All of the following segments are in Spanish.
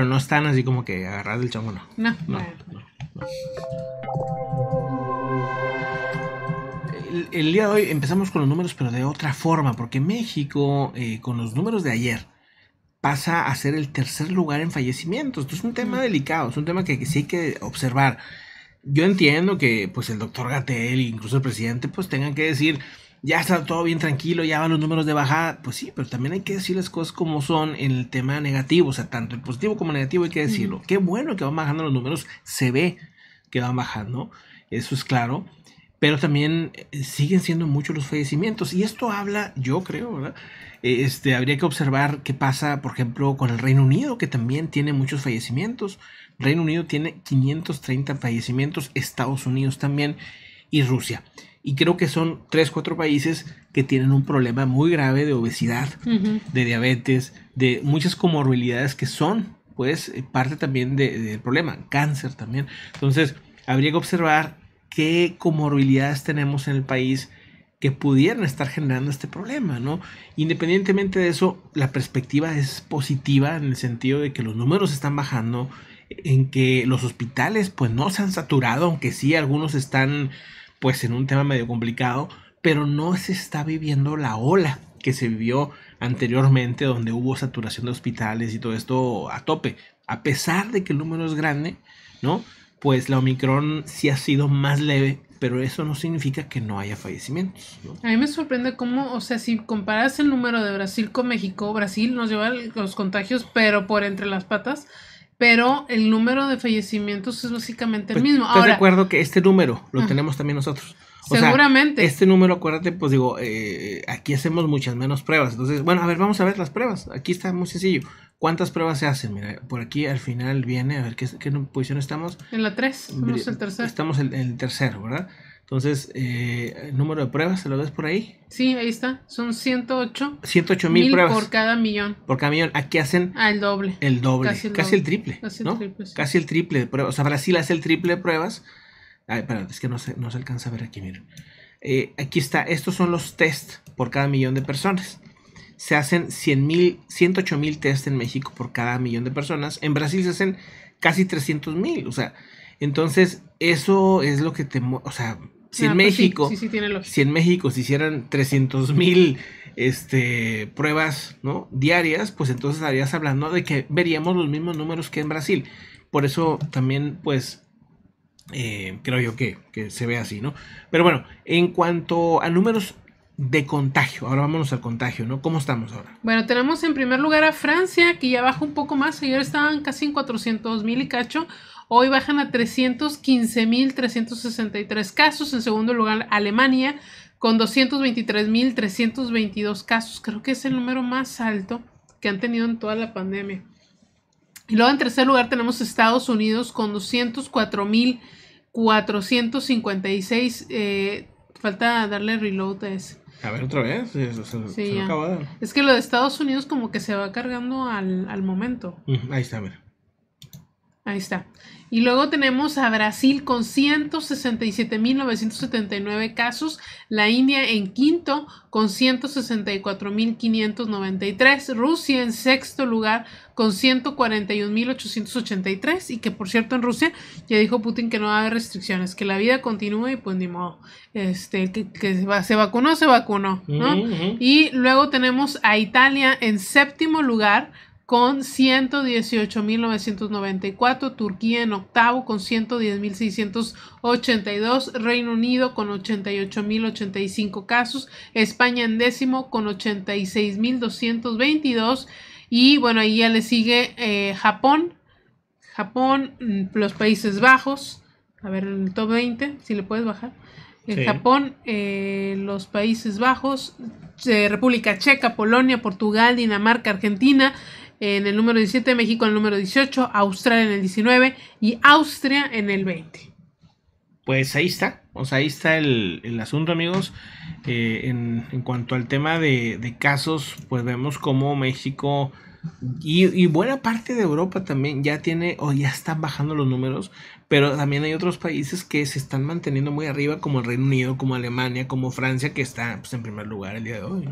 Pero no están así como que agarrar el chongo, no. No. No, El, día de hoy empezamos con los números, pero de otra forma, porque México, eh, con los números de ayer, pasa a ser el tercer lugar en fallecimientos. Esto es un tema mm. delicado, es un tema que, sí hay que observar. Yo entiendo que pues el doctor Gatel, incluso el presidente, pues tengan que decir, ya está todo bien tranquilo, ya van los números de bajada. Pues sí, pero también hay que decir las cosas como son en el tema negativo, o sea, tanto el positivo como el negativo hay que decirlo. Qué bueno que van bajando los números, se ve que van bajando, eso es claro. Pero también eh, siguen siendo muchos los fallecimientos. Y esto habla, yo creo, ¿verdad? Eh, este, habría que observar qué pasa, por ejemplo, con el Reino Unido, que también tiene muchos fallecimientos. Reino Unido tiene 530 fallecimientos, Estados Unidos también y Rusia. Y creo que son tres, cuatro países que tienen un problema muy grave de obesidad, de diabetes, de muchas comorbilidades que son, pues, eh, parte también del problema, cáncer también. Entonces, habría que observar qué comorbilidades tenemos en el país que pudieran estar generando este problema, ¿no? Independientemente de eso, la perspectiva es positiva en el sentido de que los números están bajando, en que los hospitales pues no se han saturado, aunque sí algunos están pues en un tema medio complicado, pero no se está viviendo la ola que se vivió anteriormente donde hubo saturación de hospitales y todo esto a tope. A pesar de que el número es grande, ¿no? Pues la Omicron sí ha sido más leve, pero eso no significa que no haya fallecimientos. A mí me sorprende cómo, o sea, si comparas el número de Brasil con México, Brasil nos lleva los contagios, pero por entre las patas pero el número de fallecimientos es básicamente el pues, mismo. Ahora, te recuerdo que este número lo tenemos también nosotros. Seguramente. este número, acuérdate, pues digo, eh, aquí hacemos muchas menos pruebas. Entonces, bueno, a ver, vamos a ver las pruebas. Aquí está muy sencillo. ¿Cuántas pruebas se hacen? Mira, por aquí al final viene, a ver, ¿qué, posición estamos? En la 3, estamos el tercer. Estamos en el tercero, ¿verdad? Entonces, eh, el número de pruebas, ¿se lo ves por ahí? Sí, ahí está. Son 108. 108 mil pruebas. Por cada millón. Por cada millón. Aquí hacen. Ah, el doble. El doble. Casi el, triple. Casi el triple. de pruebas. O sea, Brasil hace el triple de pruebas. Ay, es que no se, no se alcanza a ver aquí, miren. Eh, aquí está. Estos son los test por cada millón de personas. Se hacen 100 mil, 108 mil test en México por cada millón de personas. En Brasil se hacen casi 300.000. mil. O sea, entonces eso es lo que te. O sea si, en ah, pues México, si en México se hicieran 300 mil este, pruebas ¿no? diarias, pues entonces estarías hablando de que veríamos los mismos números que en Brasil. Por eso también, pues, eh, creo yo que, se ve así, ¿no? Pero bueno, en cuanto a números de contagio, ahora vámonos al contagio, ¿no? ¿Cómo estamos ahora? Bueno, tenemos en primer lugar a Francia, que ya baja un poco más, ayer estaban casi en 400 mil y cacho, Hoy bajan a 315.363 casos. En segundo lugar, Alemania con 223.322 casos. Creo que es el número más alto que han tenido en toda la pandemia. Y luego en tercer lugar tenemos Estados Unidos con 204.456. Eh, falta darle reload a ese. A ver otra vez, Es que lo de Estados Unidos como que se va cargando al, momento. Ahí está, a ver. Ahí está. Y luego tenemos a Brasil con 167.979 casos, la India en quinto con 164.593, Rusia en sexto lugar con 141.883 y que por cierto en Rusia ya dijo Putin que no va a haber restricciones, que la vida continúe y pues ni modo, este, que, se vacunó, se vacunó, Y luego tenemos a Italia en séptimo lugar con 118.994, Turquía en octavo con 110.682, Reino Unido con 88.085 casos, España en décimo con 86.222 y bueno, ahí ya le sigue eh, Japón, Japón, mm, los Países Bajos, a ver el top 20, si le puedes bajar. Eh, Japón, eh, los Países Bajos, República Checa, Polonia, Portugal, Dinamarca, Argentina, en el número 17, México en el número 18, Australia en el 19 y Austria en el 20. Pues ahí está, o sea, ahí está el, asunto amigos. Eh, en, cuanto al tema de, de casos, pues vemos cómo México y, buena parte de Europa también ya tiene o ya están bajando los números, pero también hay otros países que se están manteniendo muy arriba, como el Reino Unido, como Alemania, como Francia, que está pues, en primer lugar el día de hoy.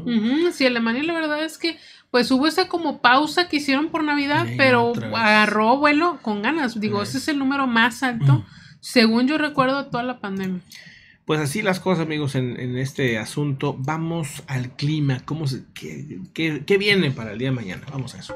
Sí, Alemania la verdad es que pues hubo esa como pausa que hicieron por Navidad, pero agarró vuelo con ganas. Digo, ese es el número más alto, según yo recuerdo, toda la pandemia. Pues así las cosas, amigos, en, este asunto. Vamos al clima. ¿Cómo se, qué, qué viene para el día de mañana? Vamos a eso.